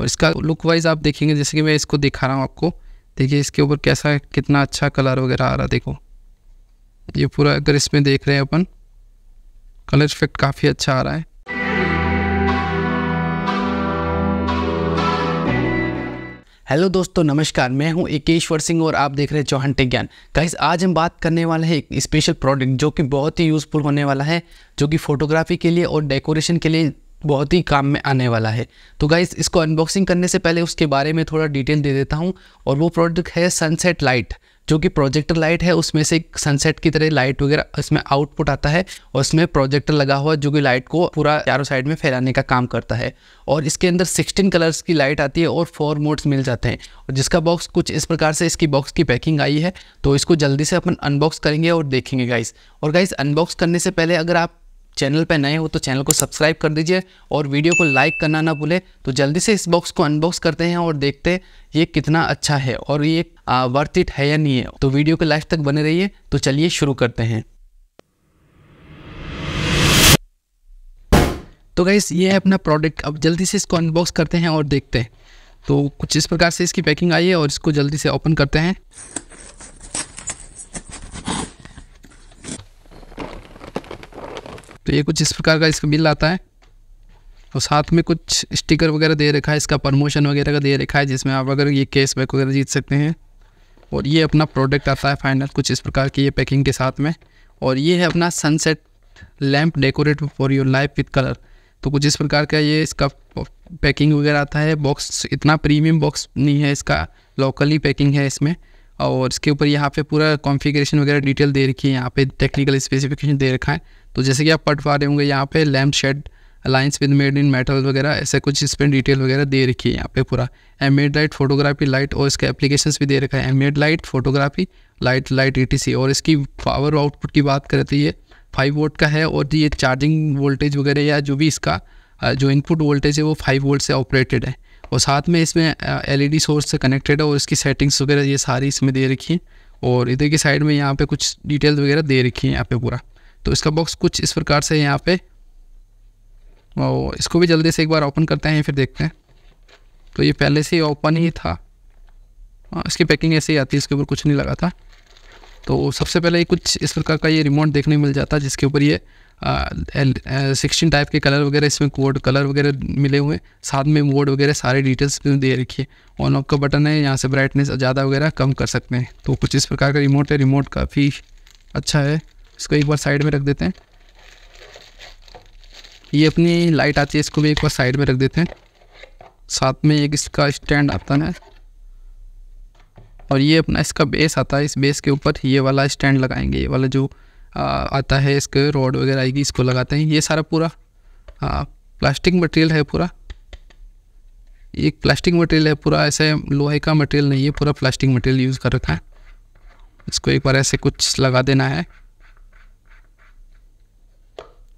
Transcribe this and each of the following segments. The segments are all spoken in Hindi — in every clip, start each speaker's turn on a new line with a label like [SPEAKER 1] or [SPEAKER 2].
[SPEAKER 1] और इसका लुक वाइज आप देखेंगे जैसे कि मैं इसको दिखा रहा हूँ आपको देखिए इसके ऊपर कैसा कितना अच्छा कलर वगैरह आ रहा देखो ये पूरा अगर इसमें देख रहे हैं अपन कलर इफेक्ट काफ़ी अच्छा आ रहा है हेलो दोस्तों नमस्कार मैं हूं एकेश्वर सिंह और आप देख रहे हैं चौहान टे ज्ञान गाइस आज हम बात करने वाले हैं एक स्पेशल प्रोडक्ट जो कि बहुत ही यूज़फुल होने वाला है जो कि फोटोग्राफी के लिए और डेकोरेशन के लिए बहुत ही काम में आने वाला है तो गाइस इसको अनबॉक्सिंग करने से पहले उसके बारे में थोड़ा डिटेल दे देता हूँ और वो प्रोडक्ट है सनसेट लाइट जो कि प्रोजेक्टर लाइट है उसमें से सनसेट की तरह लाइट वगैरह इसमें आउटपुट आता है और इसमें प्रोजेक्टर लगा हुआ जो कि लाइट को पूरा चारों साइड में फैलाने का काम करता है और इसके अंदर 16 कलर्स की लाइट आती है और फोर मोड्स मिल जाते हैं और जिसका बॉक्स कुछ इस प्रकार से इसकी बॉक्स की पैकिंग आई है तो इसको जल्दी से अपन अनबॉक्स करेंगे और देखेंगे गाइस और गाइस अनबॉक्स करने से पहले अगर आप चैनल पर नए हो तो चैनल को सब्सक्राइब कर दीजिए और वीडियो को लाइक करना ना भूले तो जल्दी से इस बॉक्स को अनबॉक्स करते हैं और देखते हैं ये कितना अच्छा है और ये वर्थ इट है या नहीं है तो वीडियो के लास्ट तक बने रहिए तो चलिए शुरू करते हैं तो गाइस ये है अपना प्रोडक्ट अब जल्दी से इसको अनबॉक्स करते हैं और देखते हैं तो कुछ इस प्रकार से इसकी पैकिंग आई है और इसको जल्दी से ओपन करते हैं तो ये कुछ इस प्रकार का इसका बिल आता है और साथ में कुछ स्टिकर वगैरह दे रखा है इसका प्रमोशन वगैरह का दे रखा है जिसमें आप अगर ये कैश बैक वगैरह जीत सकते हैं और ये अपना प्रोडक्ट आता है फाइनल कुछ इस प्रकार की ये पैकिंग के साथ में और ये है अपना sunset lamp decorate for your life with colour तो कुछ इस प्रकार का ये इसका पैकिंग वगैरह आता है बॉक्स इतना प्रीमियम बॉक्स नहीं है इसका लोकली पैकिंग है इसमें और इसके ऊपर यहाँ पे पूरा कॉन्फ़िगरेशन वगैरह डिटेल दे रखी है यहाँ पे टेक्निकल स्पेसिफिकेशन दे रखा है तो जैसे कि आप पढ़ पा रहे होंगे यहाँ पे lamp shade alliance with made in metal वगैरह ऐसे कुछ इस पर डिटेल वगैरह दे रखी है यहाँ पे पूरा एमएड लाइट फोटोग्राफी लाइट और इसका एप्लीकेशन भी दे रखा है एमएड लाइट फोटोग्राफी लाइट लाइट ई और इसकी पावर आउटपुट की बात करें तो ये फाइव वोल्ट का है और ये चार्जिंग वोल्टेज वगैरह या जो भी इसका जो इनपुट वोल्टेज है वो फाइव वोल्ट से ऑपरेटेड है और साथ में इसमें एलईडी सोर्स e से कनेक्टेड है और इसकी सेटिंग्स वगैरह ये सारी इसमें दे रखी है और इधर की साइड में यहाँ पे कुछ डिटेल्स वगैरह दे रखी हैं यहाँ पे पूरा तो इसका बॉक्स कुछ इस प्रकार से यहाँ पे और इसको भी जल्दी से एक बार ओपन करते हैं फिर देखते हैं तो ये पहले से ही ओपन ही था हाँ, इसकी पैकिंग ऐसे ही आती है इसके ऊपर कुछ नहीं लगा था तो सबसे पहले कुछ इस प्रकार का ये रिमोट देखने मिल जाता है जिसके ऊपर ये सिक्सटीन टाइप के कलर वगैरह इसमें कोड कलर वगैरह मिले हुए साथ में मोड वगैरह सारे डिटेल्स दे रखी है ऑन ऑफ का बटन है यहाँ से ब्राइटनेस ज़्यादा वगैरह कम कर सकते हैं तो कुछ इस प्रकार का रिमोट है रिमोट काफ़ी अच्छा है इसको एक बार साइड में रख देते हैं ये अपनी लाइट आती है इसको भी एक बार साइड में रख देते हैं साथ में एक इसका स्टैंड आता है और ये अपना इसका बेस आता है इस बेस के ऊपर ये वाला स्टैंड लगाएंगे ये वाला जो आता है इसके रोड वगैरह आएगी इसको लगाते हैं ये सारा पूरा प्लास्टिक मटेरियल है पूरा एक प्लास्टिक मटेरियल है पूरा ऐसे लोहे का मटेरियल नहीं है पूरा प्लास्टिक मटेरियल यूज़ कर रखा है इसको एक बार ऐसे कुछ लगा देना है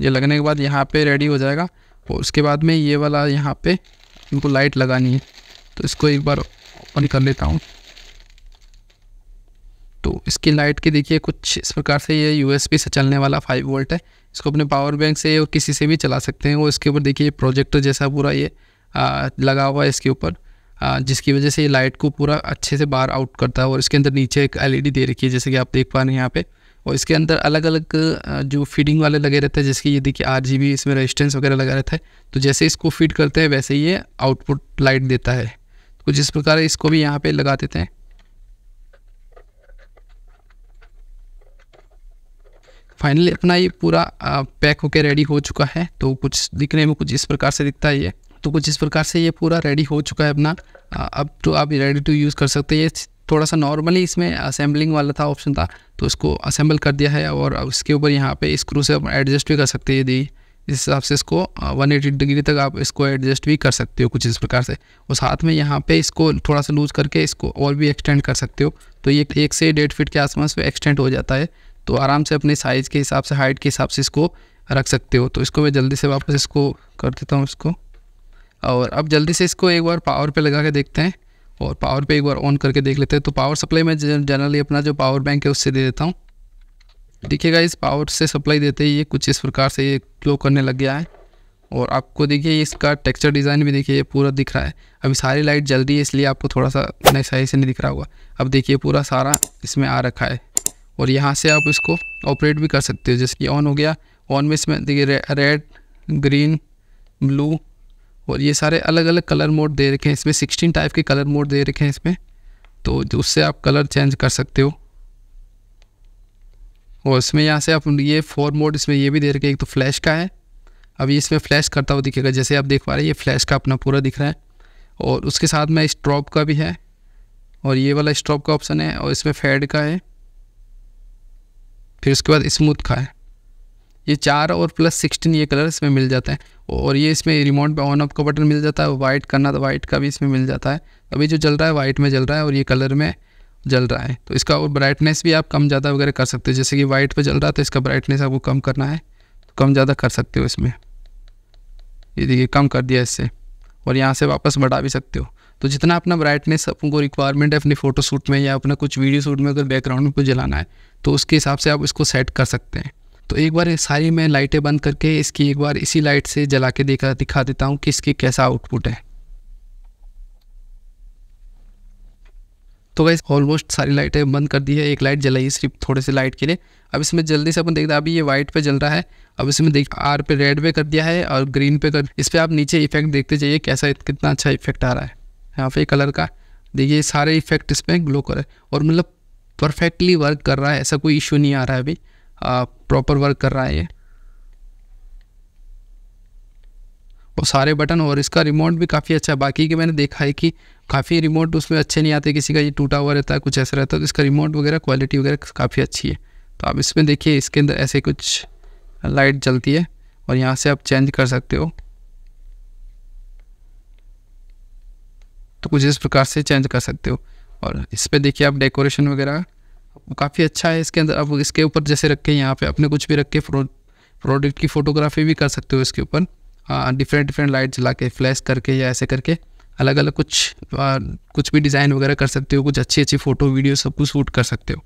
[SPEAKER 1] ये लगने के बाद यहाँ पे रेडी हो जाएगा और उसके बाद में ये वाला यहाँ पे इनको लाइट लगानी है तो इसको एक बार ऑन कर लेता हूँ तो इसकी लाइट की देखिए कुछ इस प्रकार से ये यू से चलने वाला फाइव वोल्ट है इसको अपने पावर बैंक से और किसी से भी चला सकते हैं और इसके ऊपर देखिए प्रोजेक्टर जैसा पूरा ये आ, लगा हुआ है इसके ऊपर जिसकी वजह से ये लाइट को पूरा अच्छे से बाहर आउट करता है और इसके अंदर नीचे एक एलईडी e दे रखी है जैसे कि आप देख पा रहे हैं यहाँ पे और इसके अंदर अलग अलग जो फीडिंग वाले लगे रहते हैं जिसकी ये देखिए आर जी इसमें रजिस्टेंस वगैरह लगा रहता है तो जैसे इसको फीड करते हैं वैसे ही ये आउटपुट लाइट देता है तो जिस प्रकार इसको भी यहाँ पर लगा देते हैं फाइनली अपना ये पूरा पैक होके रेडी हो चुका है तो कुछ दिखने में कुछ इस प्रकार से दिखता है ये तो कुछ इस प्रकार से ये पूरा रेडी हो चुका है अपना अब तो आप रेडी टू यूज़ कर सकते हैं ये थोड़ा सा नॉर्मली इसमें असेंबलिंग वाला था ऑप्शन था तो इसको असेंबल कर दिया है और उसके ऊपर यहाँ पे स्क्रू से आप एडजस्ट भी कर सकते हैं यदि इस हिसाब से इसको 180 डिग्री तक आप इसको एडजस्ट भी कर सकते हो कुछ इस प्रकार से और साथ में यहाँ पे इसको थोड़ा सा लूज करके इसको और भी एक्सटेंड कर सकते हो तो ये एक से डेढ़ फिट के आसपास एक्सटेंड हो जाता है तो आराम से अपने साइज़ के हिसाब से हाइट के हिसाब से इसको रख सकते हो तो इसको मैं जल्दी से वापस इसको कर देता हूँ इसको और अब जल्दी से इसको एक बार पावर पे लगा के देखते हैं और पावर पे एक बार ऑन करके देख लेते हैं तो पावर सप्लाई मैं जनरली अपना जो पावर बैंक है उससे दे देता हूँ देखिएगा इस पावर से सप्लाई देते ही ये कुछ इस प्रकार से ये ग्लो करने लग गया है और आपको देखिए इसका टेक्सचर डिज़ाइन भी देखिए ये पूरा दिख रहा है अभी सारी लाइट जल रही है इसलिए आपको थोड़ा सा नहीं सही से नहीं दिख रहा होगा अब देखिए पूरा सारा इसमें आ रखा है और यहाँ से आप इसको ऑपरेट भी कर सकते हो जैसे कि ऑन हो गया ऑन में इसमें देखिए रे, रेड ग्रीन ब्लू और ये सारे अलग अलग कलर मोड दे रखे हैं इसमें सिक्सटीन टाइप के कलर मोड दे रखे हैं इसमें तो उससे आप कलर चेंज कर सकते हो और इसमें यहाँ से आप ये फोर मोड इसमें ये भी दे रखे एक तो फ्लैश का है अभी इसमें फ्लैश करता हुआ दिखेगा जैसे आप देख पा रहे हैं ये फ्लैश का अपना पूरा दिख रहा है और उसके साथ में स्ट्रॉप का भी है और ये वाला स्ट्रॉप का ऑप्शन है और इसमें फेड का है फिर उसके बाद स्मूथ है ये चार और प्लस सिक्सटीन ये कलर इसमें मिल जाते हैं और ये इसमें रिमोट पे ऑन ऑफ का बटन मिल जाता है वाइट करना तो वाइट का भी इसमें मिल जाता है अभी जो जल रहा है वाइट में जल रहा है और ये कलर में जल रहा है तो इसका और ब्राइटनेस भी आप कम ज़्यादा वगैरह कर सकते हो जैसे कि वाइट पे जल रहा है तो इसका ब्राइटनेस आपको कम करना है तो कम ज़्यादा कर सकते हो इसमें ये देखिए कम कर दिया इससे और यहाँ से वापस बढ़ा भी सकते हो तो जितना अपना ब्राइटनेस अपने रिक्वायरमेंट है अपने फोटो शूट में या अपना कुछ वीडियो शूट में अगर बैकग्राउंड में कुछ जलाना है तो उसके हिसाब से आप इसको सेट कर सकते हैं तो एक बार सारी मैं लाइटें बंद करके इसकी एक बार इसी लाइट से जला के देखा दिखा देता हूँ कि इसकी कैसा आउटपुट है तो वैसे ऑलमोस्ट सारी लाइटें बंद कर दी है एक लाइट जलाई सिर्फ थोड़े से लाइट के लिए अब इसमें जल्दी से अपन देखते हैं अभी ये वाइट पे जल रहा है अब इसमें देख आर पे रेड पे कर दिया है और ग्रीन पे कर इस पर आप नीचे इफेक्ट देखते जाइए कैसा कितना अच्छा इफेक्ट आ रहा है यहाँ पे कलर का देखिए सारे इफेक्ट इस पर ग्लो कर और मतलब परफेक्टली वर्क कर रहा है ऐसा कोई इशू नहीं आ रहा है अभी प्रॉपर वर्क कर रहा है ये और सारे बटन और इसका रिमोट भी काफ़ी अच्छा है बाकी के मैंने देखा है कि काफ़ी रिमोट उसमें अच्छे नहीं आते किसी का ये टूटा हुआ रहता है कुछ ऐसा रहता है तो इसका रिमोट वगैरह क्वालिटी वगैरह काफ़ी अच्छी है तो आप इसमें देखिए इसके अंदर ऐसे कुछ लाइट जलती है और यहाँ से आप चेंज कर सकते हो तो कुछ इस प्रकार से चेंज कर सकते हो और इस पर देखिए आप डेकोरेशन वगैरह काफ़ी अच्छा है इसके अंदर आप इसके ऊपर जैसे रखे यहाँ पे अपने कुछ भी रख के प्रोडक्ट की फ़ोटोग्राफी भी कर सकते हो इसके ऊपर डिफरेंट डिफरेंट लाइट जला के फ्लैश करके या ऐसे करके अलग अलग कुछ आ, कुछ भी डिज़ाइन वगैरह कर सकते हो कुछ अच्छी अच्छी फ़ोटो वीडियो सब कुछ शूट कर सकते हो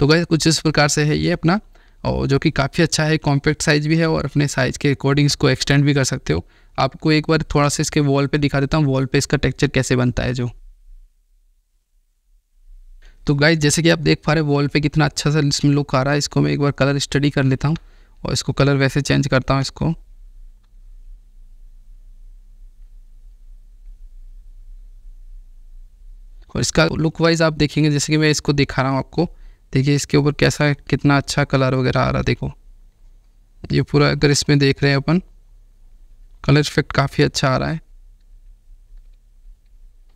[SPEAKER 1] तो गए कुछ इस प्रकार से है ये अपना और जो कि काफ़ी अच्छा है कॉम्पैक्ट साइज़ भी है और अपने साइज़ के अकॉर्डिंग इसको एक्सटेंड भी कर सकते हो आपको एक बार थोड़ा सा इसके वॉल पे दिखा देता हूँ वॉल पे इसका टेक्सचर कैसे बनता है जो तो गाइज जैसे कि आप देख पा रहे हैं वॉल पे कितना अच्छा सा इसमें लुक आ रहा है इसको मैं एक बार कलर स्टडी कर लेता हूँ और इसको कलर वैसे चेंज करता हूँ इसको और इसका लुक वाइज आप देखेंगे जैसे कि मैं इसको दिखा रहा हूँ आपको देखिए इसके ऊपर कैसा कितना अच्छा कलर वगैरह आ रहा है देखो ये पूरा अगर इसमें देख रहे हैं अपन कलर इफेक्ट काफ़ी अच्छा आ रहा है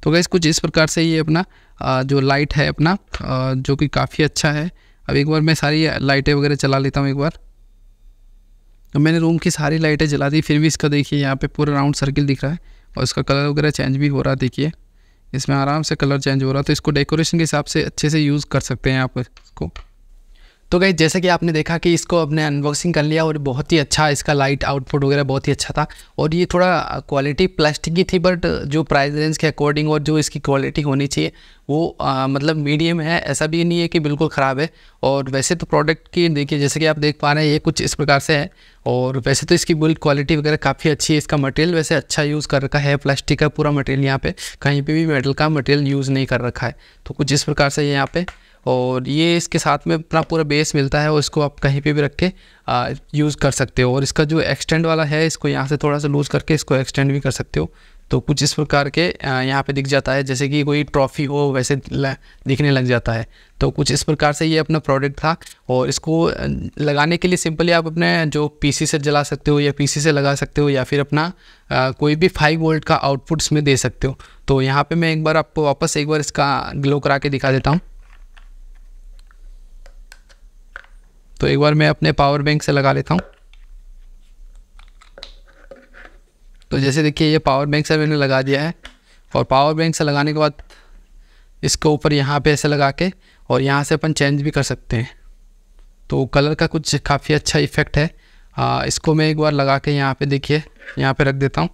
[SPEAKER 1] तो गैस कुछ इस प्रकार से ये अपना जो लाइट है अपना जो कि काफ़ी अच्छा है अब एक बार मैं सारी लाइटें वगैरह चला लेता हूँ एक बार तो मैंने रूम की सारी लाइटें जला दी फिर भी इसका देखिए यहाँ पे पूरा राउंड सर्किल दिख रहा है और इसका कलर वगैरह चेंज भी हो रहा है देखिए इसमें आराम से कलर चेंज हो रहा है तो इसको डेकोरेशन के हिसाब से अच्छे से यूज़ कर सकते हैं आप इसको तो गई जैसे कि आपने देखा कि इसको अपने अनबॉक्सिंग कर लिया और बहुत ही अच्छा इसका लाइट आउटपुट वगैरह बहुत ही अच्छा था और ये थोड़ा क्वालिटी प्लास्टिक की थी बट जो प्राइस रेंज के अकॉर्डिंग और जो इसकी क्वालिटी होनी चाहिए वो आ, मतलब मीडियम है ऐसा भी नहीं है कि बिल्कुल ख़राब है और वैसे तो प्रोडक्ट की देखिए जैसे कि आप देख पा रहे हैं ये कुछ इस प्रकार से है और वैसे तो इसकी बिल्ड क्वालिटी वगैरह काफ़ी अच्छी है इसका मटेरियल वैसे अच्छा यूज़ कर रखा है प्लास्टिक का पूरा मटेरियल यहाँ पे कहीं पे भी मेटल का मटेरियल यूज़ नहीं कर रखा है तो कुछ इस प्रकार से ये यहाँ पे और ये इसके साथ में अपना पूरा बेस मिलता है और इसको आप कहीं पर भी रख के यूज़ कर सकते हो और इसका जो एक्सटेंड वाला है इसको यहाँ से थोड़ा सा लूज़ करके इसको एक्सटेंड भी कर सकते हो तो कुछ इस प्रकार के यहाँ पे दिख जाता है जैसे कि कोई ट्रॉफ़ी हो वैसे दिखने लग जाता है तो कुछ इस प्रकार से ये अपना प्रोडक्ट था और इसको लगाने के लिए सिंपली आप अपने जो पीसी से जला सकते हो या पीसी से लगा सकते हो या फिर अपना आ, कोई भी फाइव वोल्ट का आउटपुट्स में दे सकते हो तो यहाँ पर मैं एक बार आपको वापस एक बार इसका ग्लो करा के दिखा देता हूँ तो एक बार मैं अपने पावर बैंक से लगा लेता हूँ तो जैसे देखिए ये पावर बैंक से मैंने लगा दिया है और पावर बैंक से लगाने के बाद इसके ऊपर यहाँ पे ऐसे लगा के और यहाँ से अपन चेंज भी कर सकते हैं तो कलर का कुछ काफ़ी अच्छा इफ़ेक्ट है आ, इसको मैं एक बार लगा के यहाँ पे देखिए यहाँ पे रख देता हूँ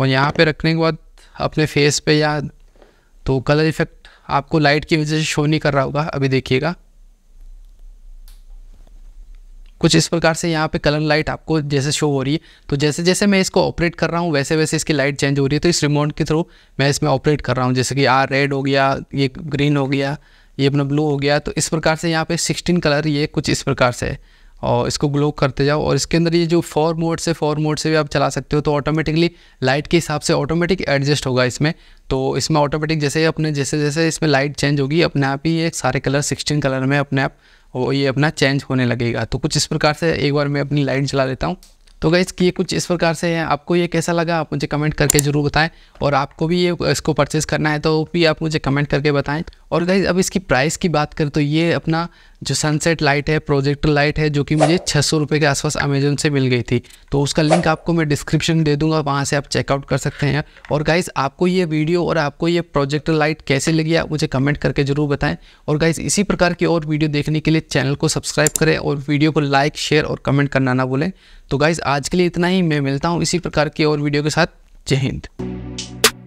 [SPEAKER 1] और यहाँ पे रखने के बाद अपने फेस पे या तो कलर इफ़ेक्ट आपको लाइट की वजह से शो नहीं कर रहा होगा अभी देखिएगा कुछ इस प्रकार से यहाँ पे कलर लाइट आपको जैसे शो हो रही है तो जैसे जैसे मैं इसको ऑपरेट कर रहा हूँ वैसे वैसे इसकी लाइट चेंज हो रही है तो इस रिमोट के थ्रू मैं इसमें ऑपरेट कर रहा हूँ जैसे कि आ हाँ, रेड हो गया ये ग्रीन हो गया ये अपना ब्लू हो गया तो इस प्रकार से यहाँ पे 16 कलर ये कुछ इस प्रकार से है और इसको ग्लो करते जाओ और इसके अंदर ये जो फोर मोड से फोर मोड से भी आप चला सकते हो तो ऑटोमेटिकली लाइट के हिसाब से ऑटोमेटिक एडजस्ट होगा इसमें तो इसमें ऑटोमेटिक जैसे अपने जैसे जैसे इसमें लाइट चेंज होगी अपने आप ही ये सारे कलर सिक्सटीन कलर में अपने आप और ये अपना चेंज होने लगेगा तो कुछ इस प्रकार से एक बार मैं अपनी लाइट जला लेता हूँ तो गैस ये कुछ इस प्रकार से है आपको ये कैसा लगा आप मुझे कमेंट करके ज़रूर बताएं और आपको भी ये इसको परचेज़ करना है तो भी आप मुझे कमेंट करके बताएं और गाइज अब इसकी प्राइस की बात करें तो ये अपना जो सनसेट लाइट है प्रोजेक्टर लाइट है जो कि मुझे छः सौ रुपये के आसपास अमेजोन से मिल गई थी तो उसका लिंक आपको मैं डिस्क्रिप्शन दे दूंगा वहाँ से आप चेकआउट कर सकते हैं और गाइज आपको ये वीडियो और आपको ये प्रोजेक्टर लाइट कैसे लगी आप मुझे कमेंट करके ज़रूर बताएं और गाइज इसी प्रकार की और वीडियो देखने के लिए चैनल को सब्सक्राइब करें और वीडियो को लाइक शेयर और कमेंट करना ना भूलें तो गाइज़ आज के लिए इतना ही मैं मिलता हूँ इसी प्रकार की और वीडियो के साथ जय हिंद